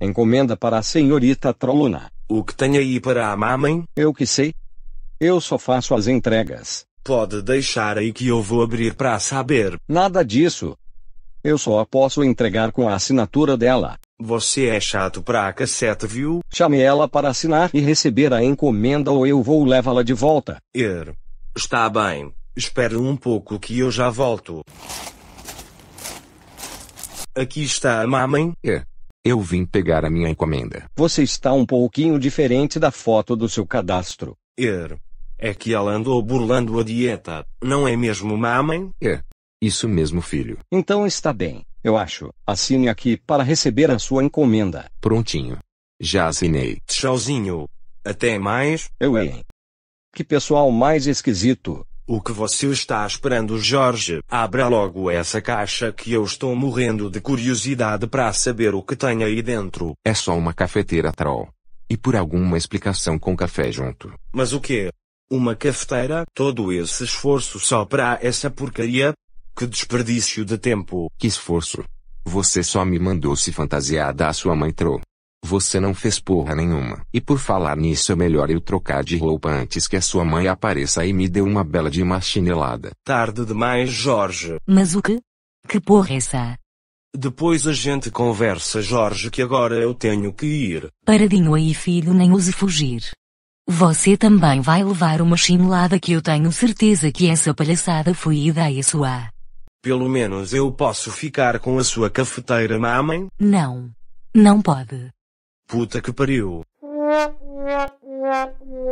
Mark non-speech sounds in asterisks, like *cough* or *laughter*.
Encomenda para a senhorita Troluna. O que tem aí para a mamãe? Eu que sei. Eu só faço as entregas. Pode deixar aí que eu vou abrir para saber. Nada disso. Eu só posso entregar com a assinatura dela. Você é chato pra cacete, viu? Chame ela para assinar e receber a encomenda ou eu vou levá-la de volta. Er. Está bem. Espere um pouco que eu já volto. Aqui está a mamãe. É. Eu vim pegar a minha encomenda. Você está um pouquinho diferente da foto do seu cadastro. Er. É que ela andou burlando a dieta, não é mesmo, mamãe? É. Isso mesmo, filho. Então está bem, eu acho. Assine aqui para receber a sua encomenda. Prontinho. Já assinei. Tchauzinho. Até mais. Eu, hein. Que pessoal mais esquisito. O que você está esperando, Jorge? Abra logo essa caixa que eu estou morrendo de curiosidade para saber o que tem aí dentro. É só uma cafeteira troll. E por alguma explicação com café junto. Mas o quê? Uma cafeteira? Todo esse esforço só para essa porcaria? Que desperdício de tempo. Que esforço. Você só me mandou se fantasiada a sua mãe troll. Você não fez porra nenhuma. E por falar nisso é melhor eu trocar de roupa antes que a sua mãe apareça e me dê uma bela de uma chinelada. Tarde demais, Jorge. Mas o que? Que porra é essa? Depois a gente conversa, Jorge, que agora eu tenho que ir. Paradinho aí, filho, nem use fugir. Você também vai levar uma chinelada que eu tenho certeza que essa palhaçada foi ideia sua. Pelo menos eu posso ficar com a sua cafeteira, mamãe? Não. Não pode. Puta que pariu. *laughs*